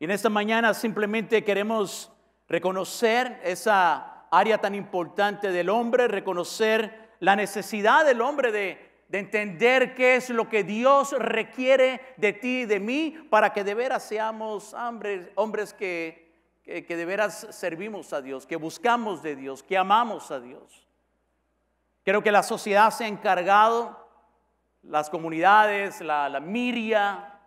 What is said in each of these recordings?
Y en esta mañana simplemente queremos reconocer esa área tan importante del hombre, reconocer la necesidad del hombre de, entender qué es lo que Dios requiere de ti y de mí para que de veras seamos hombres, hombres que, de veras servimos a Dios, que buscamos de Dios, que amamos a Dios. Creo que la sociedad se ha encargado, las comunidades, la, la miria,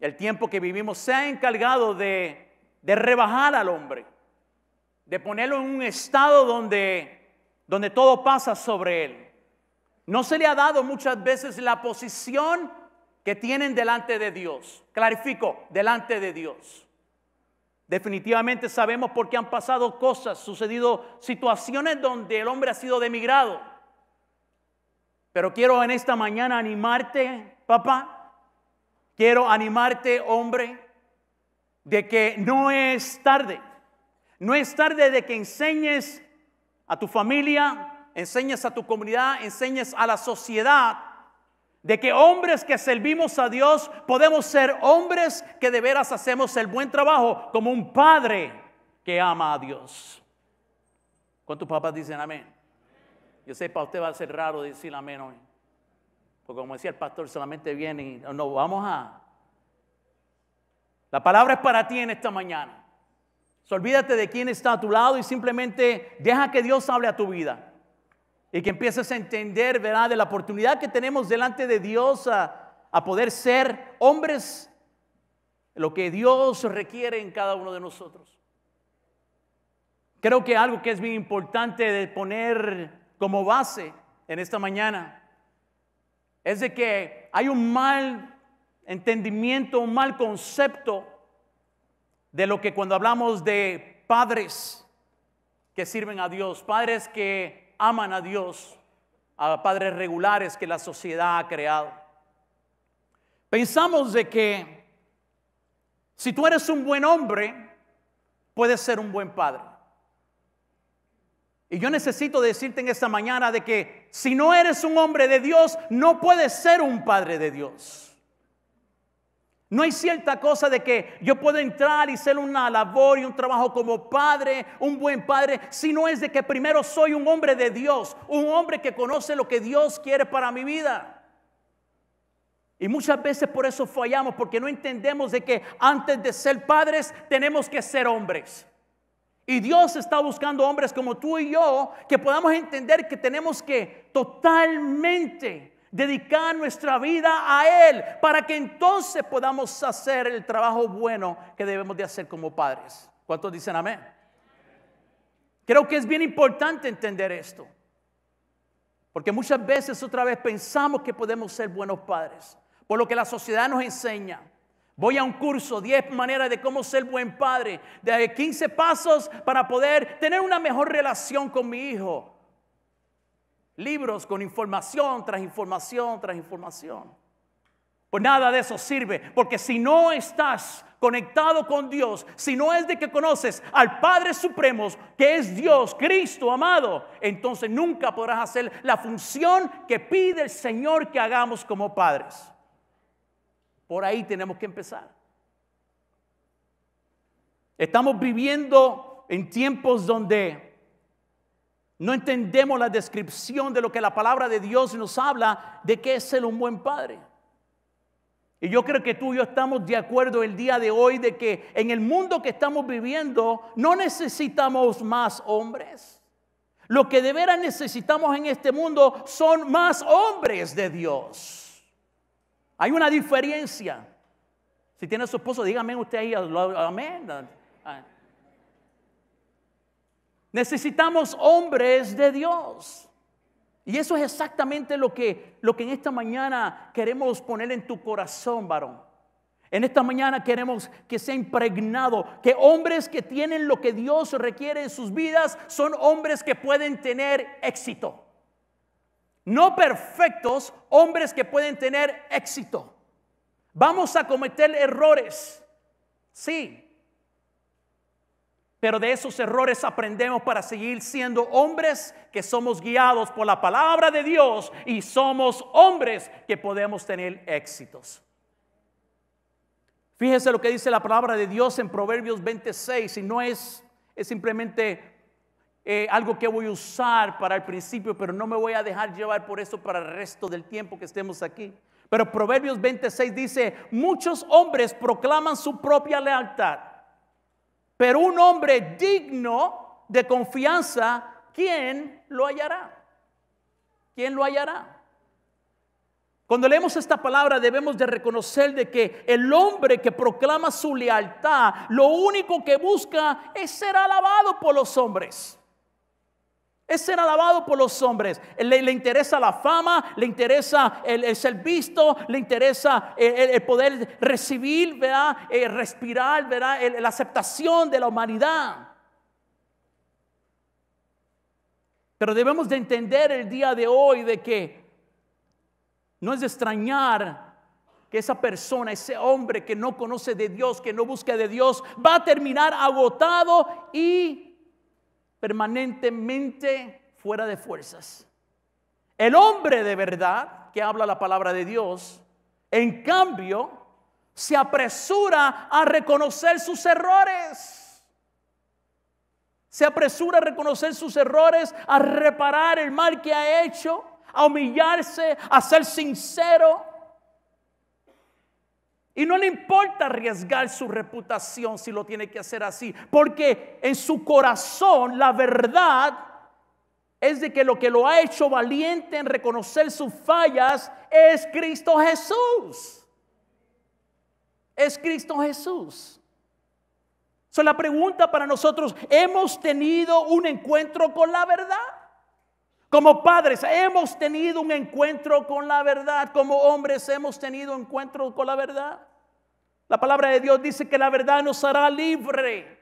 el tiempo que vivimos se ha encargado de, rebajar al hombre, de ponerlo en un estado donde, donde todo pasa sobre él. No se le ha dado muchas veces la posición que tienen delante de Dios. Clarifico, delante de Dios. Definitivamente sabemos por qué han pasado cosas, sucedido situaciones donde el hombre ha sido demigrado. Pero quiero en esta mañana animarte, papá, Quiero animarte, hombre, de que no es tarde. No es tarde de que enseñes a tu familia, enseñes a tu comunidad, enseñes a la sociedad de que hombres que servimos a Dios podemos ser hombres que de veras hacemos el buen trabajo como un padre que ama a Dios. ¿Cuántos papás dicen amén? Yo sé, para usted va a ser raro decir amén hoy. Porque como decía el pastor, solamente viene y no vamos a. La palabra es para ti en esta mañana. olvídate de quién está a tu lado y simplemente deja que Dios hable a tu vida. Y que empieces a entender, ¿verdad?, de la oportunidad que tenemos delante de Dios a, a poder ser hombres, lo que Dios requiere en cada uno de nosotros. Creo que algo que es bien importante de poner como base en esta mañana es de que hay un mal entendimiento, un mal concepto de lo que cuando hablamos de padres que sirven a Dios, padres que aman a Dios, a padres regulares que la sociedad ha creado. Pensamos de que si tú eres un buen hombre, puedes ser un buen padre. Y yo necesito decirte en esta mañana de que si no eres un hombre de Dios, no puedes ser un padre de Dios. No hay cierta cosa de que yo puedo entrar y ser una labor y un trabajo como padre, un buen padre, si no es de que primero soy un hombre de Dios, un hombre que conoce lo que Dios quiere para mi vida. Y muchas veces por eso fallamos, porque no entendemos de que antes de ser padres tenemos que ser hombres. Y Dios está buscando hombres como tú y yo que podamos entender que tenemos que totalmente dedicar nuestra vida a Él para que entonces podamos hacer el trabajo bueno que debemos de hacer como padres. ¿Cuántos dicen amén? Creo que es bien importante entender esto. Porque muchas veces otra vez pensamos que podemos ser buenos padres, por lo que la sociedad nos enseña. Voy a un curso, 10 maneras de cómo ser buen padre, de 15 pasos para poder tener una mejor relación con mi hijo. Libros con información tras información tras información. Pues nada de eso sirve, porque si no estás conectado con Dios, si no es de que conoces al Padre Supremo, que es Dios, Cristo amado, entonces nunca podrás hacer la función que pide el Señor que hagamos como padres. Por ahí tenemos que empezar. Estamos viviendo en tiempos donde no entendemos la descripción de lo que la palabra de Dios nos habla de que es ser un buen padre. Y yo creo que tú y yo estamos de acuerdo el día de hoy de que en el mundo que estamos viviendo no necesitamos más hombres. Lo que de veras necesitamos en este mundo son más hombres de Dios. Hay una diferencia. Si tiene su esposo, dígame usted ahí, amén. Necesitamos hombres de Dios. Y eso es exactamente lo que, lo que en esta mañana queremos poner en tu corazón, varón. En esta mañana queremos que sea impregnado, que hombres que tienen lo que Dios requiere en sus vidas son hombres que pueden tener éxito no perfectos, hombres que pueden tener éxito. Vamos a cometer errores, sí, pero de esos errores aprendemos para seguir siendo hombres que somos guiados por la palabra de Dios y somos hombres que podemos tener éxitos. Fíjese lo que dice la palabra de Dios en Proverbios 26 y no es, es simplemente eh, algo que voy a usar para el principio, pero no me voy a dejar llevar por eso para el resto del tiempo que estemos aquí. Pero Proverbios 26 dice, muchos hombres proclaman su propia lealtad, pero un hombre digno de confianza, ¿quién lo hallará? ¿Quién lo hallará? Cuando leemos esta palabra debemos de reconocer de que el hombre que proclama su lealtad, lo único que busca es ser alabado por los hombres. Es ser alabado por los hombres. Le, interesa la fama, le interesa el, ser visto, le interesa eh, el, poder recibir, ¿verdad? Eh, respirar, ¿verdad? la aceptación de la humanidad. Pero debemos de entender el día de hoy de que no es de extrañar que esa persona, ese hombre que no conoce de Dios, que no busca de Dios, va a terminar agotado y permanentemente fuera de fuerzas. El hombre de verdad que habla la palabra de Dios, en cambio, se apresura a reconocer sus errores. Se apresura a reconocer sus errores, a reparar el mal que ha hecho, a humillarse, a ser sincero, y no le importa arriesgar su reputación si lo tiene que hacer así, porque en su corazón la verdad es de que lo que lo ha hecho valiente en reconocer sus fallas es Cristo Jesús. Es Cristo Jesús. es la pregunta para nosotros, ¿hemos tenido un encuentro con la verdad? Como padres hemos tenido un encuentro con la verdad, como hombres hemos tenido encuentro con la verdad. La palabra de Dios dice que la verdad nos hará libre.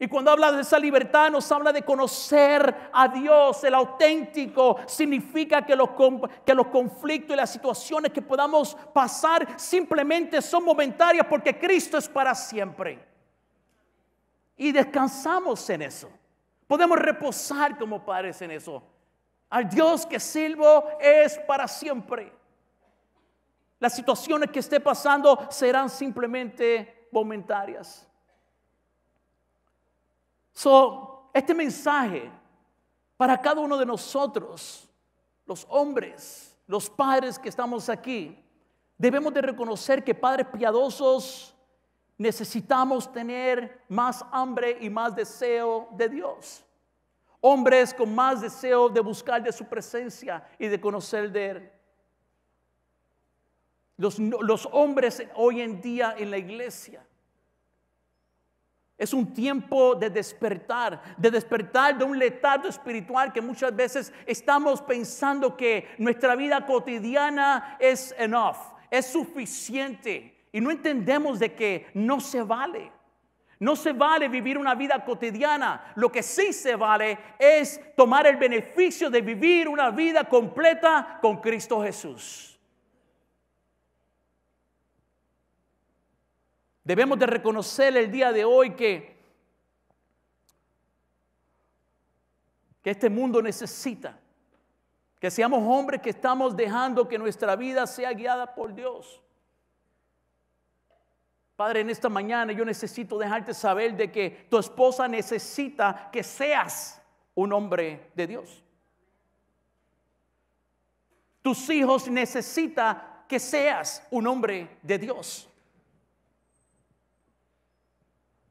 Y cuando habla de esa libertad nos habla de conocer a Dios, el auténtico. Significa que los, que los conflictos y las situaciones que podamos pasar simplemente son momentarias porque Cristo es para siempre. Y descansamos en eso. Podemos reposar como padres en eso. Al Dios que sirvo es para siempre. Las situaciones que esté pasando serán simplemente momentarias. So, este mensaje para cada uno de nosotros, los hombres, los padres que estamos aquí, debemos de reconocer que padres piadosos necesitamos tener más hambre y más deseo de Dios. Hombres con más deseo de buscar de su presencia y de conocer de Él los, hombres hoy en día en la iglesia. Es un tiempo de despertar, de despertar de un letardo espiritual que muchas veces estamos pensando que nuestra vida cotidiana es enough, es suficiente. Y no entendemos de que no se vale. No se vale vivir una vida cotidiana. Lo que sí se vale es tomar el beneficio de vivir una vida completa con Cristo Jesús. Debemos de reconocer el día de hoy que, que este mundo necesita que seamos hombres que estamos dejando que nuestra vida sea guiada por Dios. Padre, en esta mañana yo necesito dejarte saber de que tu esposa necesita que seas un hombre de Dios. Tus hijos necesitan que seas un hombre de Dios.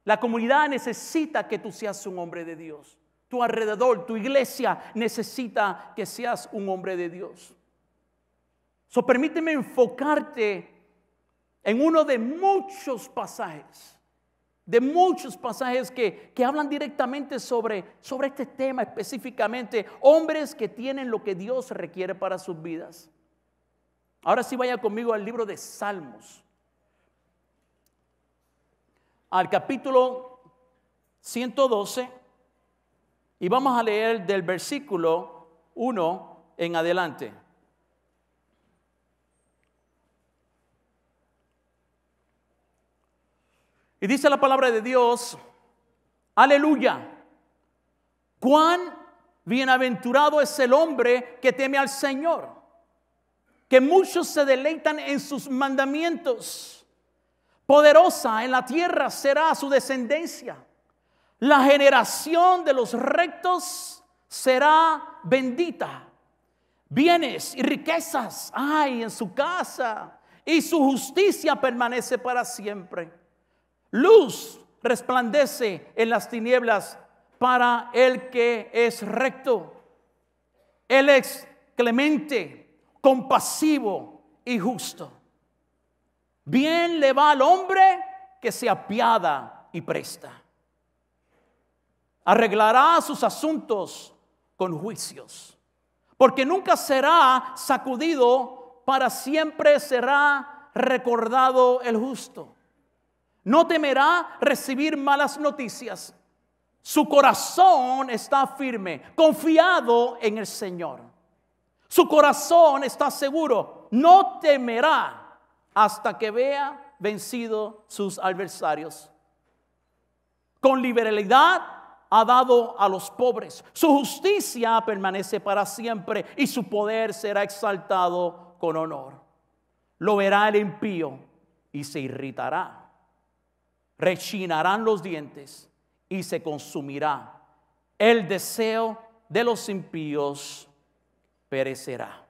La comunidad necesita que tú seas un hombre de Dios. Tu alrededor, tu iglesia necesita que seas un hombre de Dios. So, permíteme enfocarte en uno de muchos pasajes, de muchos pasajes que, hablan directamente sobre, sobre este tema específicamente, hombres que tienen lo que Dios requiere para sus vidas. Ahora sí vaya conmigo al libro de Salmos al capítulo 112 y vamos a leer del versículo 1 en adelante. Y dice la palabra de Dios, aleluya, cuán bienaventurado es el hombre que teme al Señor, que muchos se deleitan en sus mandamientos. Poderosa en la tierra será su descendencia. La generación de los rectos será bendita. Bienes y riquezas hay en su casa y su justicia permanece para siempre. Luz resplandece en las tinieblas para el que es recto. Él es clemente, compasivo y justo. Bien le va al hombre que se apiada y presta. Arreglará sus asuntos con juicios, porque nunca será sacudido, para siempre será recordado el justo. No temerá recibir malas noticias. Su corazón está firme, confiado en el Señor. Su corazón está seguro, no temerá hasta que vea vencido sus adversarios. Con liberalidad ha dado a los pobres. Su justicia permanece para siempre y su poder será exaltado con honor. Lo verá el impío y se irritará. Rechinarán los dientes y se consumirá. El deseo de los impíos perecerá.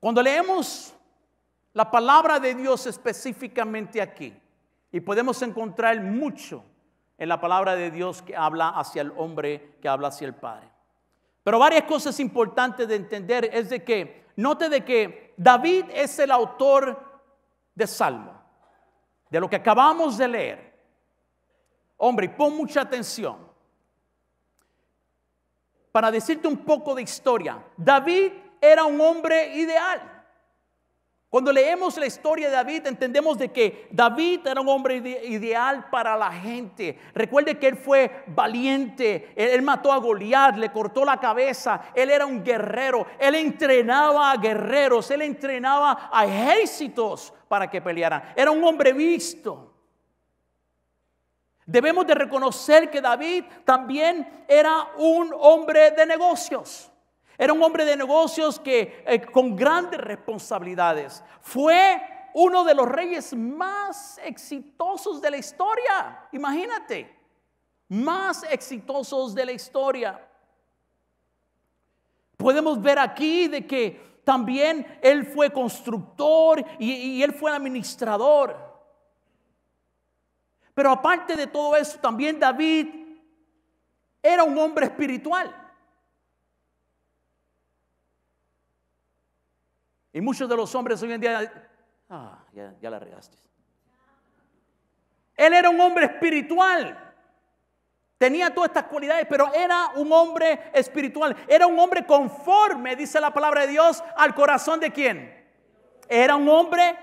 Cuando leemos la palabra de Dios específicamente aquí, y podemos encontrar mucho en la palabra de Dios que habla hacia el hombre, que habla hacia el Padre. Pero varias cosas importantes de entender es de que, note de que David es el autor de Salmo, de lo que acabamos de leer. Hombre, pon mucha atención. Para decirte un poco de historia, David era un hombre ideal. Cuando leemos la historia de David, entendemos de que David era un hombre ideal para la gente. Recuerde que él fue valiente, él, mató a Goliat, le cortó la cabeza, él era un guerrero, él entrenaba a guerreros, él entrenaba a ejércitos para que pelearan. Era un hombre visto. Debemos de reconocer que David también era un hombre de negocios. Era un hombre de negocios que, eh, con grandes responsabilidades. Fue uno de los reyes más exitosos de la historia. Imagínate, más exitosos de la historia. Podemos ver aquí de que también él fue constructor y él fue administrador. Pero aparte de todo eso, también David era un hombre espiritual. Y muchos de los hombres hoy en día, ah, ya, la regaste. Él era un hombre espiritual. Tenía todas estas cualidades, pero era un hombre espiritual. Era un hombre conforme, dice la palabra de Dios, al corazón de quién. Era un hombre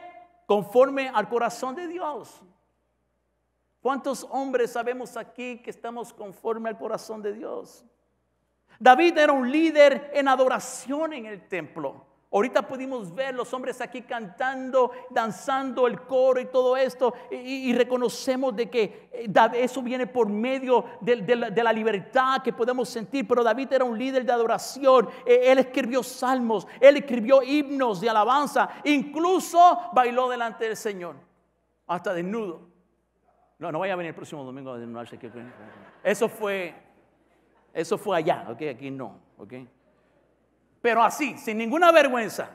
conforme al corazón de Dios. ¿Cuántos hombres sabemos aquí que estamos conforme al corazón de Dios? David era un líder en adoración en el templo. Ahorita pudimos ver los hombres aquí cantando, danzando el coro y todo esto, y, reconocemos de que eh, eso viene por medio de, la, libertad que podemos sentir, pero David era un líder de adoración, e, él escribió salmos, él escribió himnos de alabanza, incluso bailó delante del Señor, hasta desnudo. No, no vaya a venir el próximo domingo a desnudarse. Eso fue, eso fue allá, aquí no, ok pero así, sin ninguna vergüenza.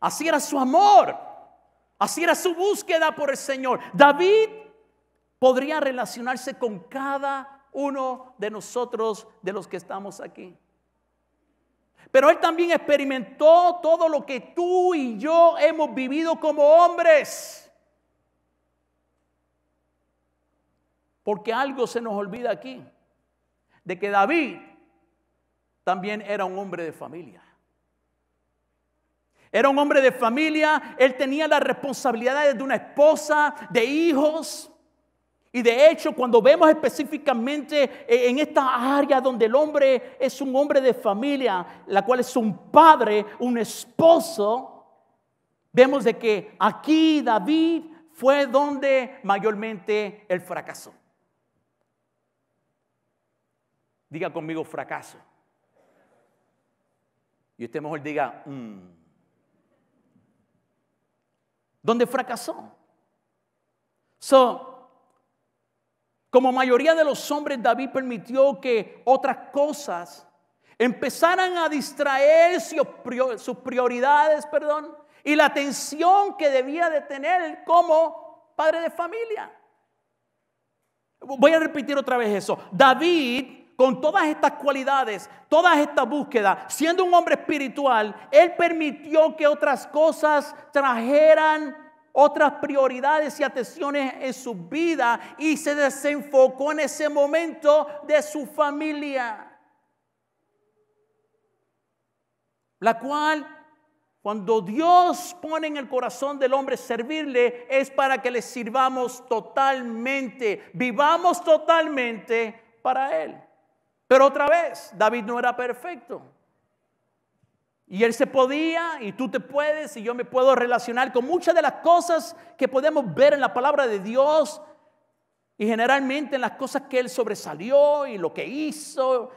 Así era su amor, así era su búsqueda por el Señor. David podría relacionarse con cada uno de nosotros, de los que estamos aquí. Pero él también experimentó todo lo que tú y yo hemos vivido como hombres. Porque algo se nos olvida aquí, de que David también era un hombre de familia. Era un hombre de familia, él tenía las responsabilidades de una esposa, de hijos. Y de hecho, cuando vemos específicamente eh, en esta área donde el hombre es un hombre de familia, la cual es un padre, un esposo, vemos de que aquí David fue donde mayormente él fracasó. Diga conmigo fracaso. Y usted mejor diga, mm". ¿Dónde fracasó? So, como mayoría de los hombres, David permitió que otras cosas empezaran a distraer sus prioridades, perdón, y la atención que debía de tener como padre de familia. Voy a repetir otra vez eso. David con todas estas cualidades, todas estas búsquedas, siendo un hombre espiritual, él permitió que otras cosas trajeran otras prioridades y atenciones en su vida y se desenfocó en ese momento de su familia. La cual, cuando Dios pone en el corazón del hombre servirle, es para que le sirvamos totalmente, vivamos totalmente para Él. Pero otra vez, David no era perfecto. Y él se podía, y tú te puedes, y yo me puedo relacionar con muchas de las cosas que podemos ver en la palabra de Dios, y generalmente en las cosas que él sobresalió y lo que hizo.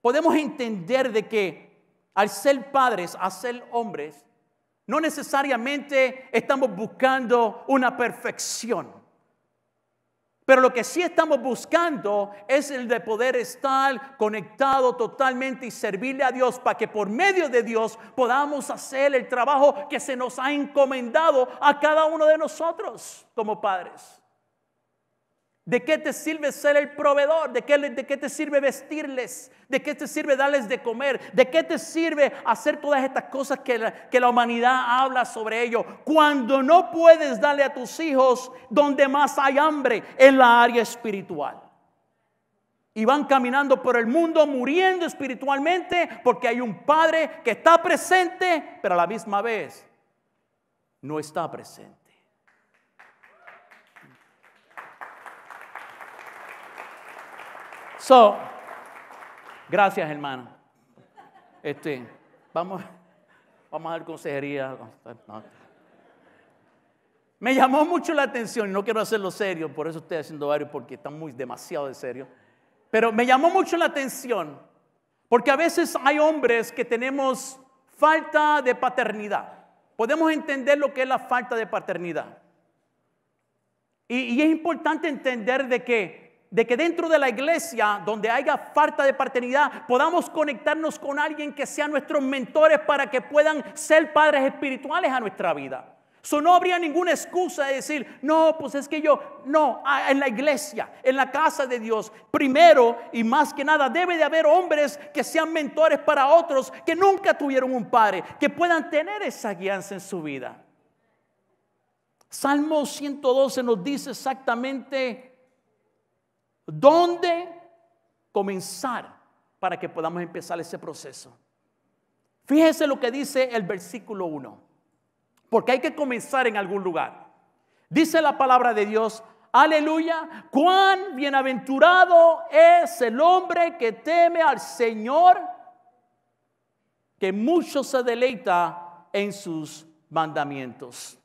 Podemos entender de que al ser padres, al ser hombres, no necesariamente estamos buscando una perfección. Pero lo que sí estamos buscando es el de poder estar conectado totalmente y servirle a Dios para que por medio de Dios podamos hacer el trabajo que se nos ha encomendado a cada uno de nosotros como padres. ¿De qué te sirve ser el proveedor? ¿De qué, ¿De qué, te sirve vestirles? ¿De qué te sirve darles de comer? ¿De qué te sirve hacer todas estas cosas que la, que la humanidad habla sobre ello? Cuando no puedes darle a tus hijos donde más hay hambre, en la área espiritual. Y van caminando por el mundo muriendo espiritualmente porque hay un padre que está presente, pero a la misma vez no está presente. So, gracias, hermano. Este, vamos, vamos a dar consejería. Me llamó mucho la atención, no quiero hacerlo serio, por eso estoy haciendo varios, porque están muy demasiado de serio. Pero me llamó mucho la atención, porque a veces hay hombres que tenemos falta de paternidad. Podemos entender lo que es la falta de paternidad. Y, es importante entender de qué de que dentro de la iglesia, donde haya falta de paternidad, podamos conectarnos con alguien que sea nuestros mentores para que puedan ser padres espirituales a nuestra vida. Eso no habría ninguna excusa de decir, no, pues es que yo, no, en la iglesia, en la casa de Dios, primero y más que nada debe de haber hombres que sean mentores para otros que nunca tuvieron un padre, que puedan tener esa guianza en su vida. Salmo 112 nos dice exactamente ¿Dónde comenzar para que podamos empezar ese proceso? Fíjese lo que dice el versículo 1, porque hay que comenzar en algún lugar. Dice la palabra de Dios, aleluya, cuán bienaventurado es el hombre que teme al Señor, que mucho se deleita en sus mandamientos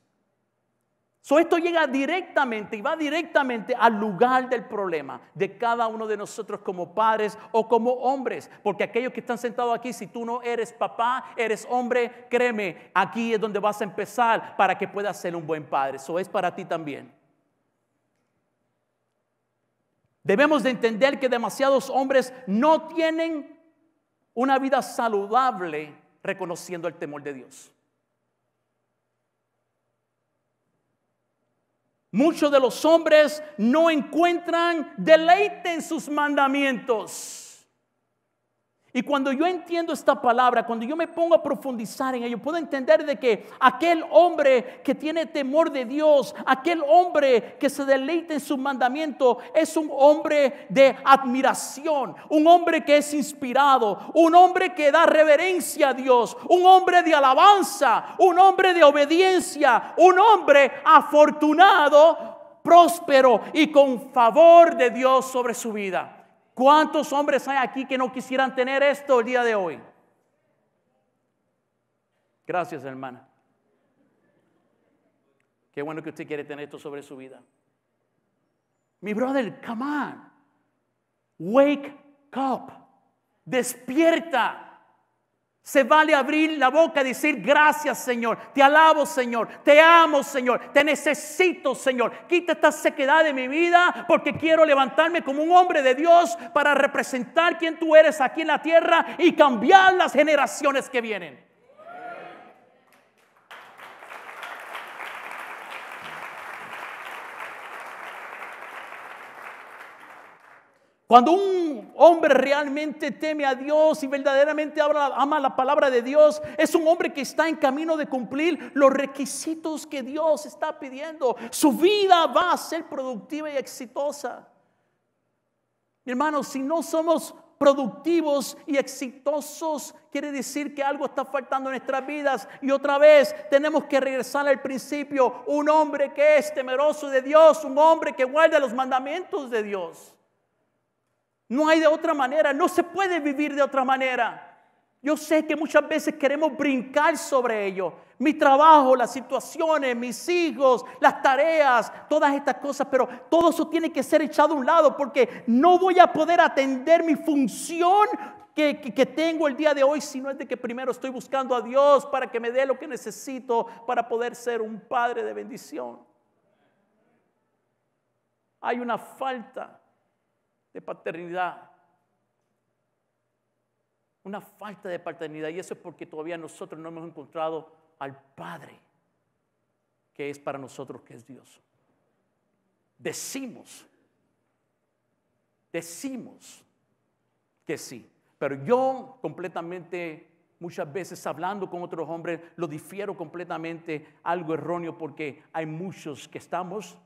esto llega directamente y va directamente al lugar del problema de cada uno de nosotros como padres o como hombres. Porque aquellos que están sentados aquí, si tú no eres papá, eres hombre, créeme, aquí es donde vas a empezar para que puedas ser un buen padre. Eso es para ti también. Debemos de entender que demasiados hombres no tienen una vida saludable reconociendo el temor de Dios. Muchos de los hombres no encuentran deleite en sus mandamientos. Y cuando yo entiendo esta palabra, cuando yo me pongo a profundizar en ello, puedo entender de que aquel hombre que tiene temor de Dios, aquel hombre que se deleita en su mandamiento, es un hombre de admiración, un hombre que es inspirado, un hombre que da reverencia a Dios, un hombre de alabanza, un hombre de obediencia, un hombre afortunado, próspero y con favor de Dios sobre su vida. ¿Cuántos hombres hay aquí que no quisieran tener esto el día de hoy? Gracias, hermana. Qué bueno que usted quiere tener esto sobre su vida. Mi brother, come on. Wake up. Despierta. Se vale abrir la boca y decir gracias Señor, te alabo Señor, te amo Señor, te necesito Señor. Quita esta sequedad de mi vida porque quiero levantarme como un hombre de Dios para representar quien tú eres aquí en la tierra y cambiar las generaciones que vienen. Cuando un hombre realmente teme a Dios y verdaderamente ama la palabra de Dios, es un hombre que está en camino de cumplir los requisitos que Dios está pidiendo. Su vida va a ser productiva y exitosa. Mi hermano, si no somos productivos y exitosos, quiere decir que algo está faltando en nuestras vidas. Y otra vez tenemos que regresar al principio. Un hombre que es temeroso de Dios, un hombre que guarda los mandamientos de Dios. No hay de otra manera, no se puede vivir de otra manera. Yo sé que muchas veces queremos brincar sobre ello. Mi trabajo, las situaciones, mis hijos, las tareas, todas estas cosas, pero todo eso tiene que ser echado a un lado porque no voy a poder atender mi función que, tengo el día de hoy, si no es de que primero estoy buscando a Dios para que me dé lo que necesito para poder ser un padre de bendición. Hay una falta de paternidad. Una falta de paternidad. Y eso es porque todavía nosotros no hemos encontrado al Padre, que es para nosotros, que es Dios. Decimos, decimos que sí. Pero yo completamente, muchas veces hablando con otros hombres, lo difiero completamente algo erróneo porque hay muchos que estamos,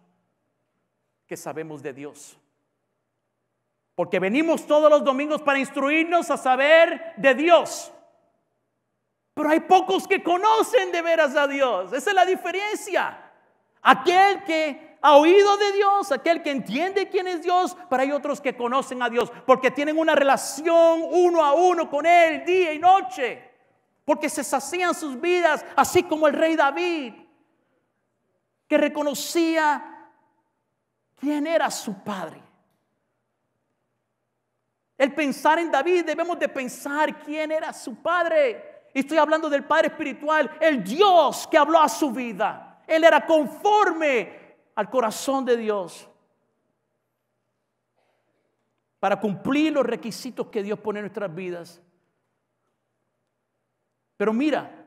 que sabemos de Dios. Porque venimos todos los domingos para instruirnos a saber de Dios. Pero hay pocos que conocen de veras a Dios. Esa es la diferencia. Aquel que ha oído de Dios, aquel que entiende quién es Dios, pero hay otros que conocen a Dios porque tienen una relación uno a uno con Él día y noche. Porque se sacían sus vidas, así como el rey David, que reconocía quién era su padre. El pensar en David debemos de pensar quién era su padre. Y estoy hablando del Padre Espiritual, el Dios que habló a su vida. Él era conforme al corazón de Dios para cumplir los requisitos que Dios pone en nuestras vidas. Pero mira,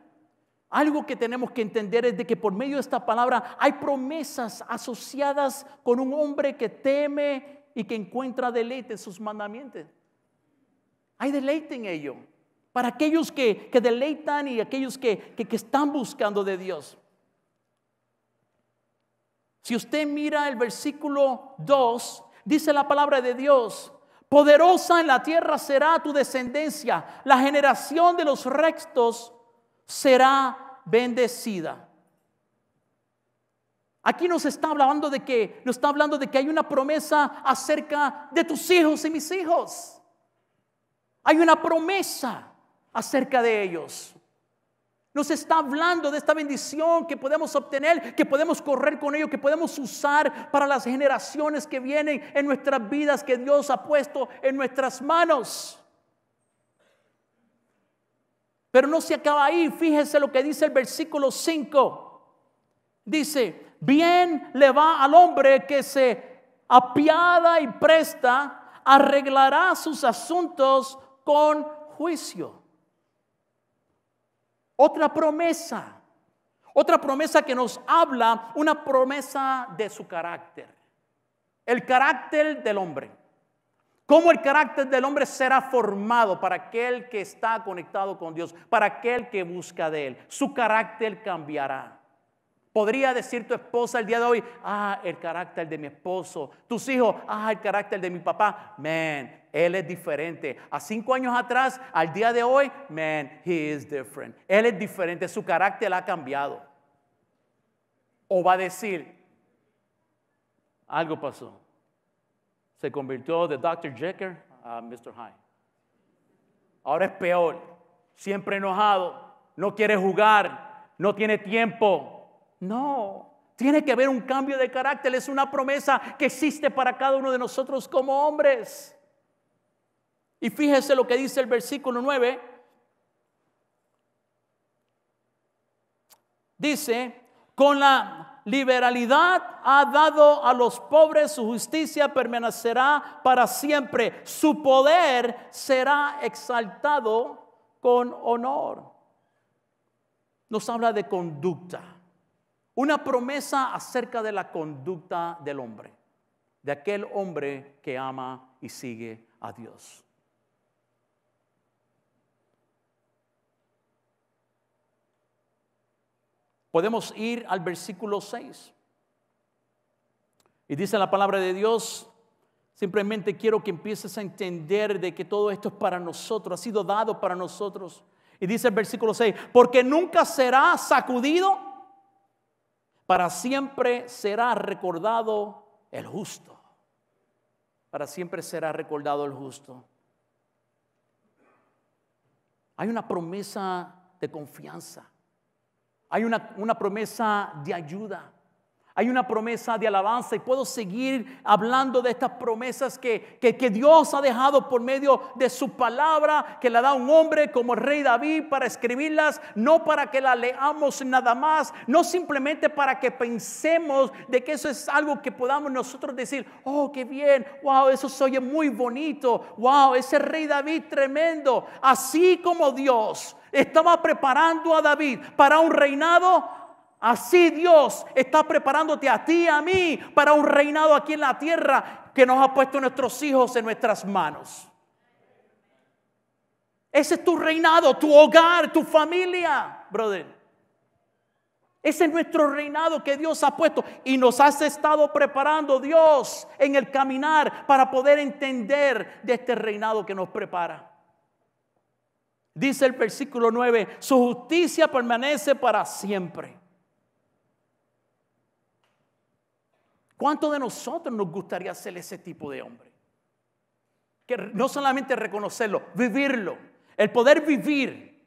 algo que tenemos que entender es de que por medio de esta palabra hay promesas asociadas con un hombre que teme y que encuentra deleite en sus mandamientos. Hay deleite en ello. Para aquellos que, deleitan y aquellos que, están buscando de Dios. Si usted mira el versículo 2, dice la palabra de Dios, poderosa en la tierra será tu descendencia, la generación de los rectos será bendecida. Aquí nos está hablando de que nos está hablando de que hay una promesa acerca de tus hijos y mis hijos. Hay una promesa acerca de ellos. Nos está hablando de esta bendición que podemos obtener, que podemos correr con ello, que podemos usar para las generaciones que vienen en nuestras vidas que Dios ha puesto en nuestras manos. Pero no se acaba ahí, fíjese lo que dice el versículo 5. Dice, bien le va al hombre que se apiada y presta, arreglará sus asuntos con juicio. Otra promesa, otra promesa que nos habla, una promesa de su carácter, el carácter del hombre. Cómo el carácter del hombre será formado para aquel que está conectado con Dios, para aquel que busca de Él. Su carácter cambiará. Podría decir tu esposa el día de hoy, ah, el carácter de mi esposo. Tus hijos, ah, el carácter de mi papá. Man, él es diferente. A cinco años atrás, al día de hoy, man, he is different. Él es diferente, su carácter ha cambiado. O va a decir, algo pasó. Se convirtió de Dr. Jekyll a Mr. Hyde. Ahora es peor, siempre enojado, no quiere jugar, no tiene tiempo no, tiene que haber un cambio de carácter. Es una promesa que existe para cada uno de nosotros como hombres. Y fíjese lo que dice el versículo 9. Dice, con la liberalidad ha dado a los pobres, su justicia permanecerá para siempre, su poder será exaltado con honor. Nos habla de conducta una promesa acerca de la conducta del hombre, de aquel hombre que ama y sigue a Dios. Podemos ir al versículo 6. Y dice la palabra de Dios, simplemente quiero que empieces a entender de que todo esto es para nosotros, ha sido dado para nosotros. Y dice el versículo 6, porque nunca será sacudido para siempre será recordado el justo. Para siempre será recordado el justo. Hay una promesa de confianza. Hay una, promesa de ayuda. Hay una promesa de alabanza y puedo seguir hablando de estas promesas que, Dios ha dejado por medio de su palabra, que la da un hombre como el rey David para escribirlas, no para que la leamos nada más, no simplemente para que pensemos de que eso es algo que podamos nosotros decir, oh, qué bien, wow, eso se oye muy bonito, wow, ese rey David tremendo, así como Dios estaba preparando a David para un reinado Así Dios está preparándote a ti y a mí para un reinado aquí en la tierra que nos ha puesto nuestros hijos en nuestras manos. Ese es tu reinado, tu hogar, tu familia, brother. Ese es nuestro reinado que Dios ha puesto y nos has estado preparando Dios en el caminar para poder entender de este reinado que nos prepara. Dice el versículo 9, su justicia permanece para siempre. ¿Cuánto de nosotros nos gustaría ser ese tipo de hombre? Que no solamente reconocerlo, vivirlo, el poder vivir.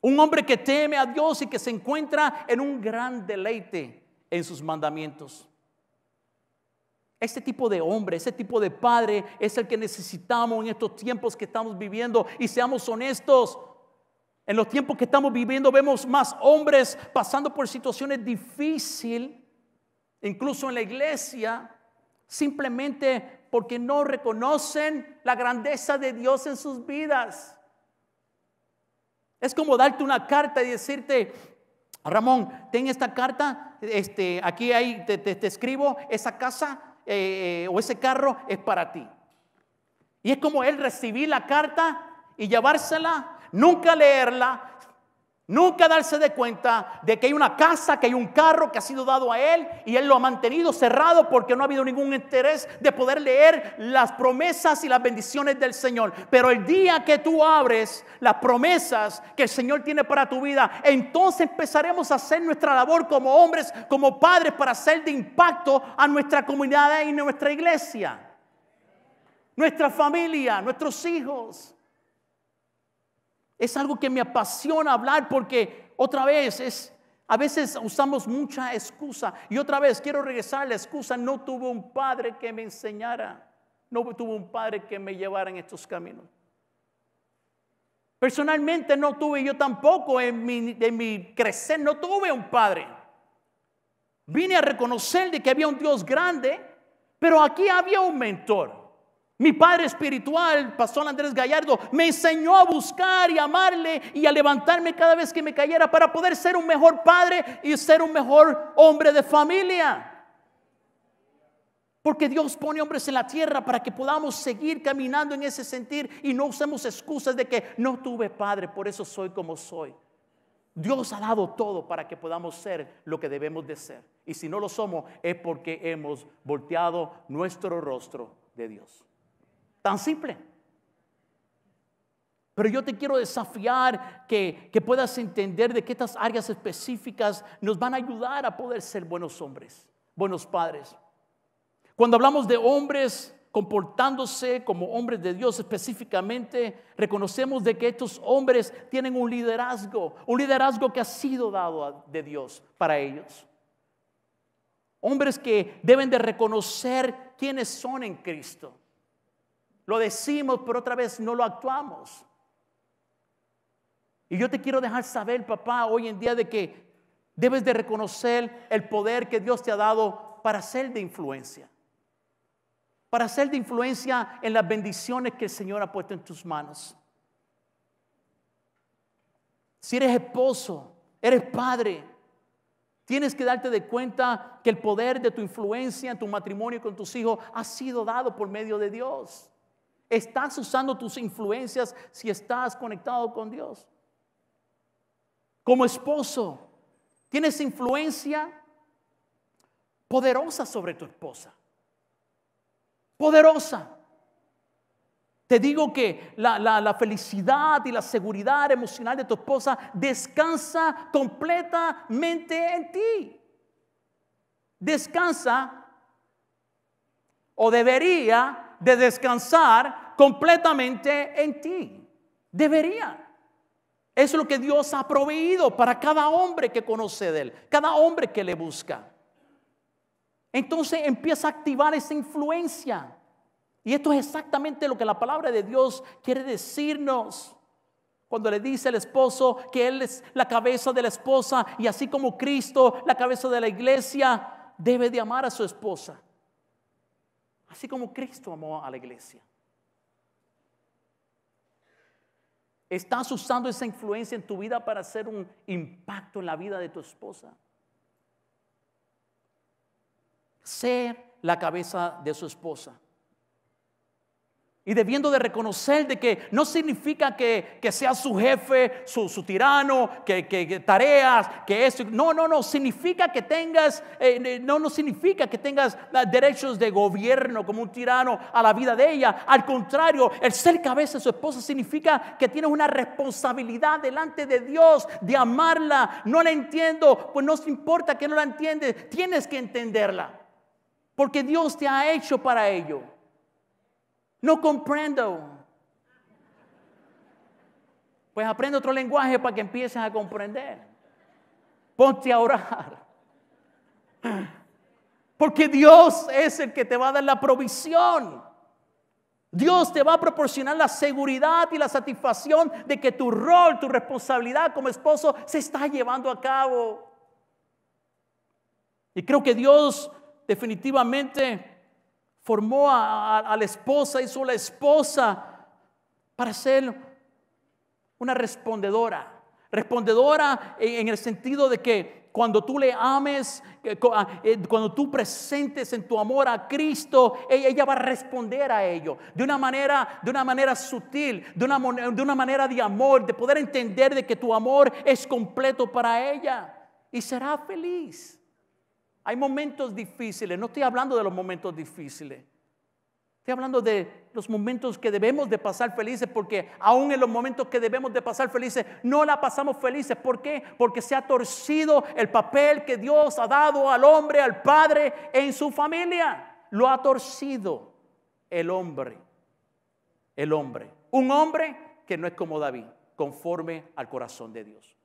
Un hombre que teme a Dios y que se encuentra en un gran deleite en sus mandamientos. Este tipo de hombre, ese tipo de padre es el que necesitamos en estos tiempos que estamos viviendo. Y seamos honestos, en los tiempos que estamos viviendo vemos más hombres pasando por situaciones difíciles incluso en la iglesia, simplemente porque no reconocen la grandeza de Dios en sus vidas. Es como darte una carta y decirte, Ramón, ten esta carta, este, aquí te, te, escribo, esa casa eh, eh, o ese carro es para ti. Y es como él recibir la carta y llevársela, nunca leerla, Nunca darse de cuenta de que hay una casa, que hay un carro que ha sido dado a él y él lo ha mantenido cerrado porque no ha habido ningún interés de poder leer las promesas y las bendiciones del Señor. Pero el día que tú abres las promesas que el Señor tiene para tu vida, entonces empezaremos a hacer nuestra labor como hombres, como padres, para hacer de impacto a nuestra comunidad y nuestra iglesia, nuestra familia, nuestros hijos. Es algo que me apasiona hablar porque otra vez es, a veces usamos mucha excusa. Y otra vez quiero regresar a la excusa, no tuve un padre que me enseñara, no tuve un padre que me llevara en estos caminos. Personalmente no tuve, yo tampoco en mi, en mi crecer, no tuve un padre. Vine a reconocer de que había un Dios grande, pero aquí había un mentor. Mi padre espiritual, pastor Andrés Gallardo, me enseñó a buscar y amarle y a levantarme cada vez que me cayera para poder ser un mejor padre y ser un mejor hombre de familia. Porque Dios pone hombres en la tierra para que podamos seguir caminando en ese sentir y no usemos excusas de que no tuve padre, por eso soy como soy. Dios ha dado todo para que podamos ser lo que debemos de ser. Y si no lo somos es porque hemos volteado nuestro rostro de Dios. Tan simple. Pero yo te quiero desafiar que, puedas entender de que estas áreas específicas nos van a ayudar a poder ser buenos hombres, buenos padres. Cuando hablamos de hombres comportándose como hombres de Dios específicamente, reconocemos de que estos hombres tienen un liderazgo, un liderazgo que ha sido dado de Dios para ellos. Hombres que deben de reconocer quiénes son en Cristo. Lo decimos, pero otra vez no lo actuamos. Y yo te quiero dejar saber, papá, hoy en día de que debes de reconocer el poder que Dios te ha dado para ser de influencia. Para ser de influencia en las bendiciones que el Señor ha puesto en tus manos. Si eres esposo, eres padre, tienes que darte de cuenta que el poder de tu influencia en tu matrimonio con tus hijos ha sido dado por medio de Dios. Estás usando tus influencias si estás conectado con Dios. Como esposo, tienes influencia poderosa sobre tu esposa. Poderosa. Te digo que la, felicidad y la seguridad emocional de tu esposa descansa completamente en ti. Descansa o debería de descansar completamente en ti. Debería. Es lo que Dios ha proveído para cada hombre que conoce de Él, cada hombre que le busca. Entonces empieza a activar esa influencia. Y esto es exactamente lo que la palabra de Dios quiere decirnos. Cuando le dice el esposo que Él es la cabeza de la esposa y así como Cristo, la cabeza de la iglesia, debe de amar a su esposa así como Cristo amó a la iglesia. ¿Estás usando esa influencia en tu vida para hacer un impacto en la vida de tu esposa? Ser la cabeza de su esposa. Y debiendo de reconocer de que no significa que, que sea su jefe, su, tirano, que, tareas, que eso. No, no, no. Significa que tengas, eh, no, no significa que tengas ah, derechos de gobierno como un tirano a la vida de ella. Al contrario, el ser cabeza de su esposa significa que tienes una responsabilidad delante de Dios de amarla. No la entiendo, pues no importa que no la entiendes. Tienes que entenderla. Porque Dios te ha hecho para ello. No comprendo. Pues aprende otro lenguaje para que empieces a comprender. Ponte a orar. Porque Dios es el que te va a dar la provisión. Dios te va a proporcionar la seguridad y la satisfacción de que tu rol, tu responsabilidad como esposo se está llevando a cabo. Y creo que Dios definitivamente formó a, la esposa, hizo la esposa para ser una respondedora. Respondedora en, el sentido de que cuando tú le ames, ah, eh, cuando tú presentes en tu amor a Cristo, e, ella va a responder a ello de una manera, de una manera sutil, de una, de una manera de amor, de poder entender de que tu amor es completo para ella y será feliz. Hay momentos difíciles, no estoy hablando de los momentos difíciles. Estoy hablando de los momentos que debemos de pasar felices, porque aún en los momentos que debemos de pasar felices, no la pasamos felices. ¿Por qué? Porque se ha torcido el papel que Dios ha dado al hombre, al padre, en su familia. Lo ha torcido el hombre. El hombre. Un hombre que no es como David, conforme al corazón de Dios.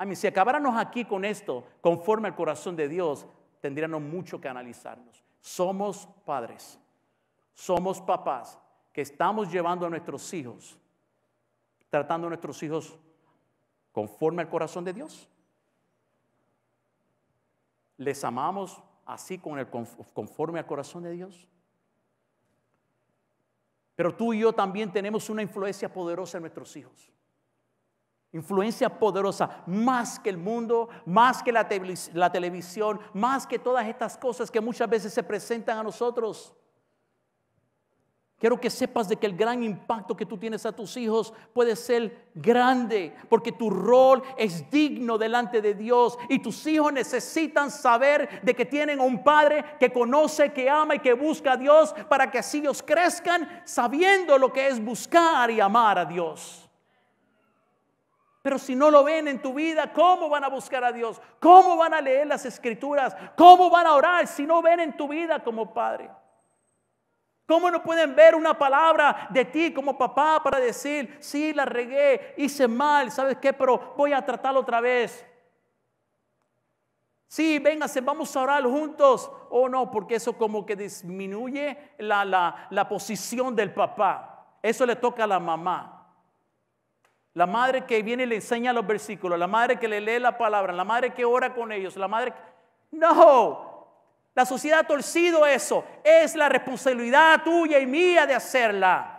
A si acabáramos aquí con esto, conforme al corazón de Dios, tendríamos mucho que analizarnos. Somos padres, somos papás que estamos llevando a nuestros hijos, tratando a nuestros hijos conforme al corazón de Dios. Les amamos así con el conforme al corazón de Dios. Pero tú y yo también tenemos una influencia poderosa en nuestros hijos. Influencia poderosa, más que el mundo, más que la, televisión, más que todas estas cosas que muchas veces se presentan a nosotros. Quiero que sepas de que el gran impacto que tú tienes a tus hijos puede ser grande, porque tu rol es digno delante de Dios y tus hijos necesitan saber de que tienen un padre que conoce, que ama y que busca a Dios para que así ellos crezcan sabiendo lo que es buscar y amar a Dios. Pero si no lo ven en tu vida, ¿cómo van a buscar a Dios? ¿Cómo van a leer las escrituras? ¿Cómo van a orar si no ven en tu vida como padre? ¿Cómo no pueden ver una palabra de ti como papá para decir, sí, la regué, hice mal, ¿sabes qué? Pero voy a tratarlo otra vez. Sí, véngase, vamos a orar juntos. O no, porque eso como que disminuye la, la, la posición del papá. Eso le toca a la mamá. La madre que viene y le enseña los versículos, la madre que le lee la palabra, la madre que ora con ellos, la madre... No, la sociedad ha torcido eso. Es la responsabilidad tuya y mía de hacerla.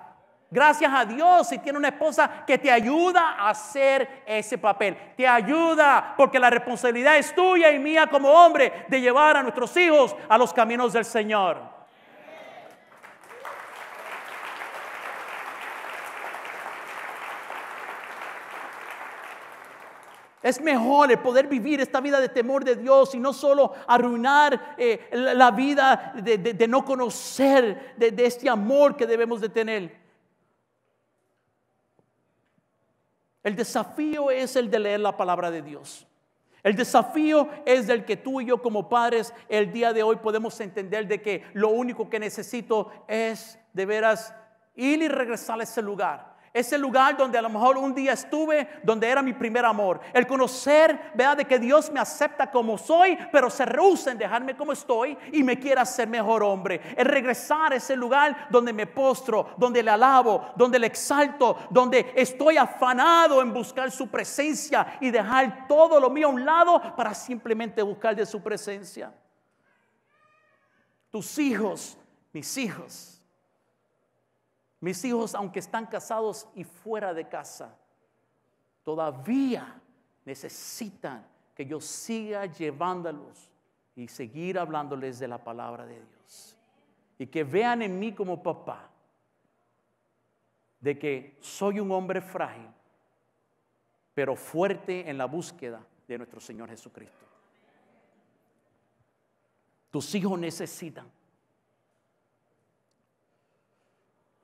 Gracias a Dios si tiene una esposa que te ayuda a hacer ese papel. Te ayuda porque la responsabilidad es tuya y mía como hombre de llevar a nuestros hijos a los caminos del Señor. Es mejor el poder vivir esta vida de temor de Dios y no solo arruinar eh, la vida de, no conocer de, este amor que debemos de tener. El desafío es el de leer la palabra de Dios. El desafío es el que tú y yo como padres el día de hoy podemos entender de que lo único que necesito es de veras ir y regresar a ese lugar es el lugar donde a lo mejor un día estuve, donde era mi primer amor. El conocer, vea, de que Dios me acepta como soy, pero se rehúsa en dejarme como estoy y me quiera hacer mejor hombre. El regresar a ese lugar donde me postro, donde le alabo, donde le exalto, donde estoy afanado en buscar su presencia y dejar todo lo mío a un lado para simplemente buscar de su presencia. Tus hijos, mis hijos mis hijos, aunque están casados y fuera de casa, todavía necesitan que yo siga llevándolos y seguir hablándoles de la palabra de Dios. Y que vean en mí como papá de que soy un hombre frágil, pero fuerte en la búsqueda de nuestro Señor Jesucristo. Tus hijos necesitan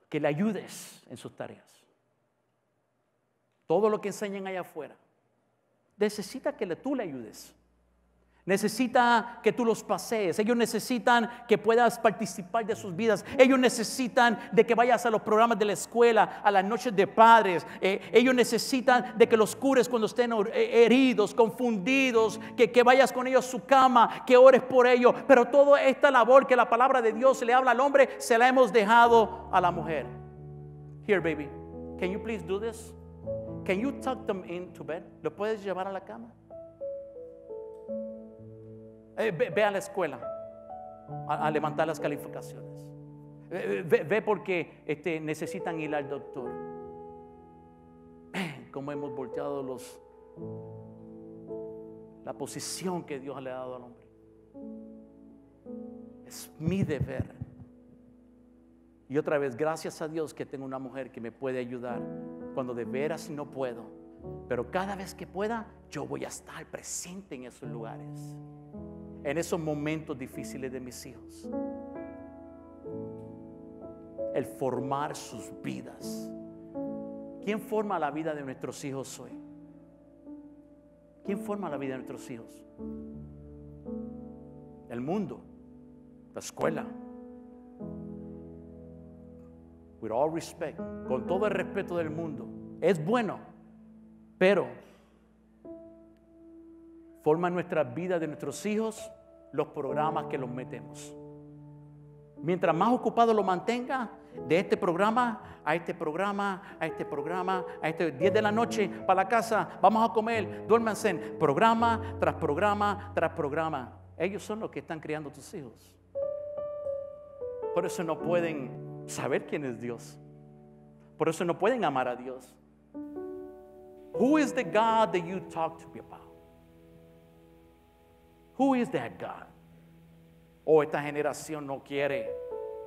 que le ayudes en sus tareas. Todo lo que enseñan allá afuera, necesita que tú le ayudes necesita que tú los pasees, ellos necesitan que puedas participar de sus vidas, ellos necesitan de que vayas a los programas de la escuela, a las noches de padres, eh, ellos necesitan de que los cures cuando estén eh, heridos, confundidos, que, que vayas con ellos a su cama, que ores por ellos, pero toda esta labor que la palabra de Dios le habla al hombre, se la hemos dejado a la mujer. Here baby, can you please do this? Can you tuck them into bed? ¿Lo puedes llevar a la cama? Eh, ve, a la escuela a, levantar las calificaciones. Eh, eh, ve, porque este, necesitan ir al doctor. Como hemos volteado los, la posición que Dios le ha dado al hombre. Es mi deber. Y otra vez, gracias a Dios que tengo una mujer que me puede ayudar cuando de veras no puedo. Pero cada vez que pueda, yo voy a estar presente en esos lugares en esos momentos difíciles de mis hijos. El formar sus vidas. ¿Quién forma la vida de nuestros hijos hoy? ¿Quién forma la vida de nuestros hijos? El mundo, la escuela. With all respect, con todo el respeto del mundo. Es bueno, pero forma nuestra vida de nuestros hijos los programas que los metemos. Mientras más ocupado lo mantenga, de este programa a este programa, a este programa, a este 10 de la noche para la casa, vamos a comer, duérmanse, programa tras programa tras programa. Ellos son los que están criando tus hijos. Por eso no pueden saber quién es Dios. Por eso no pueden amar a Dios. Who is the God that you talk to me Who is that God? O esta generación no quiere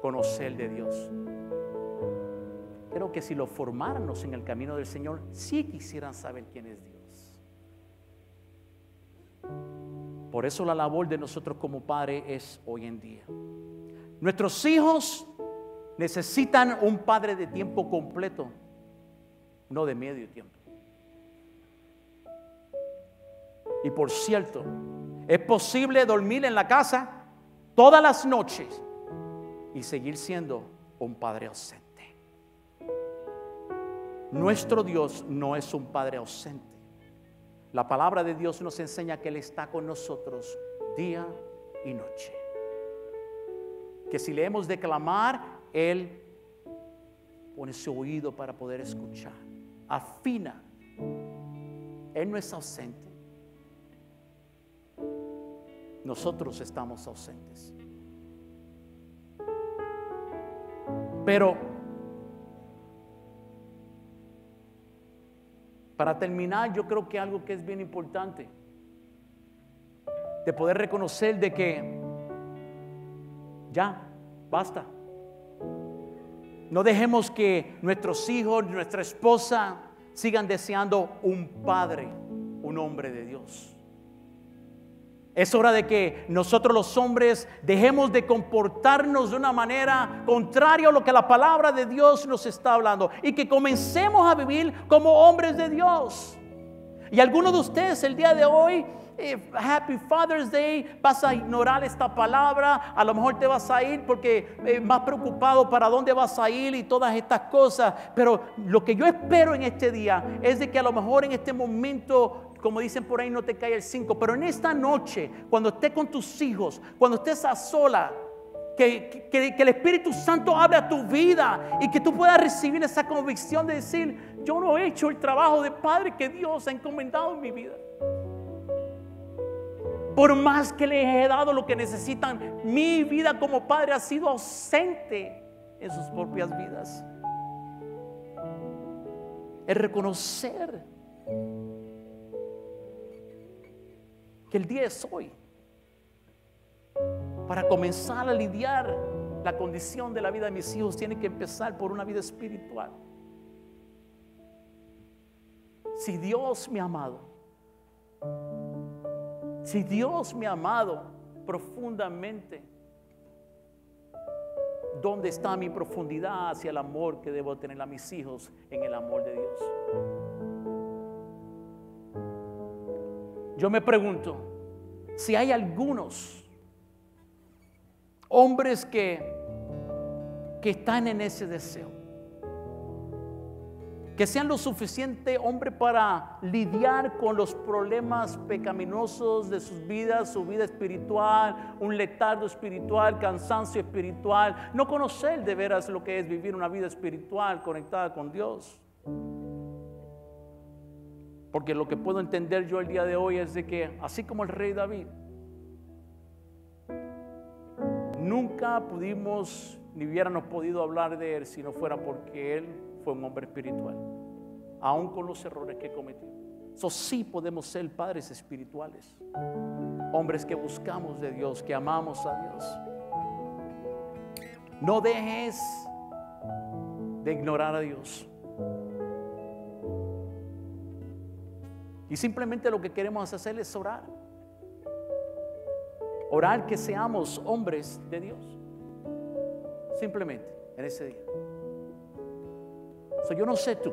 conocer de Dios. Creo que si lo formáramos en el camino del Señor, sí quisieran saber quién es Dios. Por eso la labor de nosotros como padre es hoy en día. Nuestros hijos necesitan un padre de tiempo completo, no de medio tiempo. Y por cierto, es posible dormir en la casa todas las noches y seguir siendo un padre ausente. Nuestro Dios no es un padre ausente. La palabra de Dios nos enseña que Él está con nosotros día y noche. Que si le hemos de clamar, Él pone su oído para poder escuchar. Afina. Él no es ausente nosotros estamos ausentes. Pero, para terminar, yo creo que algo que es bien importante, de poder reconocer de que ya, basta. No dejemos que nuestros hijos, nuestra esposa, sigan deseando un padre, un hombre de Dios. Es hora de que nosotros los hombres dejemos de comportarnos de una manera contraria a lo que la palabra de Dios nos está hablando y que comencemos a vivir como hombres de Dios. Y algunos de ustedes el día de hoy, eh, Happy Father's Day, vas a ignorar esta palabra, a lo mejor te vas a ir porque eh, más preocupado para dónde vas a ir y todas estas cosas, pero lo que yo espero en este día es de que a lo mejor en este momento como dicen por ahí, no te cae el 5. Pero en esta noche, cuando estés con tus hijos, cuando estés a sola, que, que, el Espíritu Santo abra a tu vida y que tú puedas recibir esa convicción de decir, yo no he hecho el trabajo de padre que Dios ha encomendado en mi vida. Por más que les he dado lo que necesitan, mi vida como padre ha sido ausente en sus propias vidas. Es reconocer que el día es hoy para comenzar a lidiar la condición de la vida de mis hijos tiene que empezar por una vida espiritual. Si Dios me ha amado, si Dios me ha amado profundamente, ¿dónde está mi profundidad hacia el amor que debo tener a mis hijos en el amor de Dios? Yo me pregunto si hay algunos hombres que, que están en ese deseo. Que sean lo suficiente hombre para lidiar con los problemas pecaminosos de sus vidas, su vida espiritual, un letardo espiritual, cansancio espiritual, no conocer de veras lo que es vivir una vida espiritual conectada con Dios. Porque lo que puedo entender yo el día de hoy es de que, así como el rey David, nunca pudimos ni hubiéramos podido hablar de él si no fuera porque él fue un hombre espiritual, aún con los errores que cometió. Eso sí podemos ser padres espirituales, hombres que buscamos de Dios, que amamos a Dios. No dejes de ignorar a Dios. Y simplemente lo que queremos hacer es orar. Orar que seamos hombres de Dios. Simplemente en ese día. sea, yo no sé tú.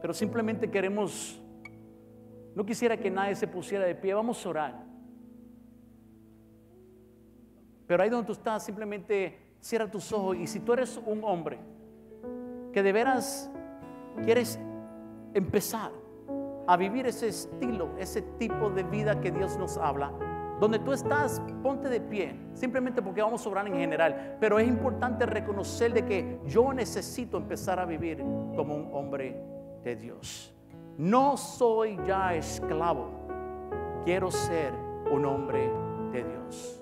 Pero simplemente queremos, no quisiera que nadie se pusiera de pie, vamos a orar. Pero ahí donde tú estás, simplemente cierra tus ojos y si tú eres un hombre que de veras ¿Quieres empezar a vivir ese estilo, ese tipo de vida que Dios nos habla? Donde tú estás, ponte de pie, simplemente porque vamos a orar en general, pero es importante reconocer de que yo necesito empezar a vivir como un hombre de Dios. No soy ya esclavo, quiero ser un hombre de Dios.